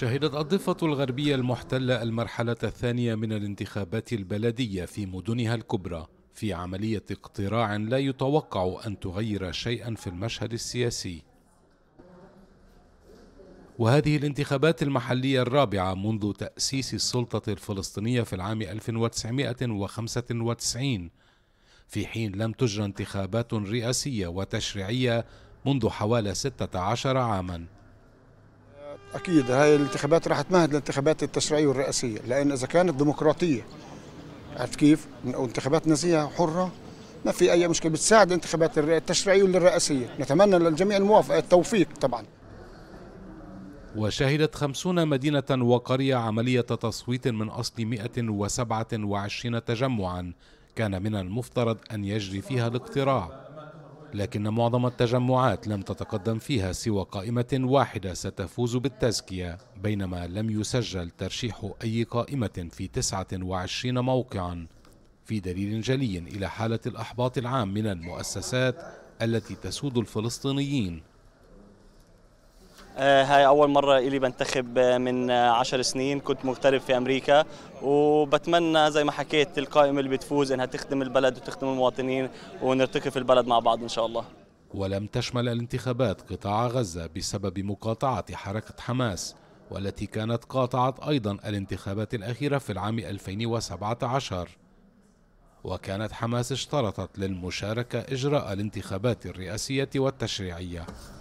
شهدت الضفة الغربية المحتلة المرحلة الثانية من الانتخابات البلدية في مدنها الكبرى في عملية اقتراع لا يتوقع أن تغير شيئا في المشهد السياسي. وهذه الانتخابات المحلية الرابعة منذ تأسيس السلطة الفلسطينية في العام 1995 في حين لم تجرى انتخابات رئاسية وتشريعية منذ حوالي 16 عاماً. اكيد هاي الانتخابات راح تمهد للانتخابات التشريعيه والرئاسيه لان اذا كانت ديمقراطيه عرفت كيف؟ وانتخابات نزيهه حره ما في اي مشكله بتساعد الانتخابات التشريعيه والرئاسيه نتمنى للجميع الموافقه التوفيق طبعا وشهدت خمسون مدينة وقرية عملية تصويت من أصل 127 تجمعا كان من المفترض أن يجري فيها الاقتراع لكن معظم التجمعات لم تتقدم فيها سوى قائمة واحدة ستفوز بالتزكية بينما لم يسجل ترشيح أي قائمة في 29 موقعا في دليل جلي إلى حالة الأحباط العام من المؤسسات التي تسود الفلسطينيين آه، هاي أول مرة إلي بنتخب آه، من آه، عشر سنين كنت مغترب في أمريكا وبتمنى زي ما حكيت القائمة اللي بتفوز إنها تخدم البلد وتخدم المواطنين ونرتقي في البلد مع بعض إن شاء الله ولم تشمل الانتخابات قطاع غزة بسبب مقاطعة حركة حماس والتي كانت قاطعت أيضا الانتخابات الأخيرة في العام 2017 وكانت حماس اشترطت للمشاركة إجراء الانتخابات الرئاسية والتشريعية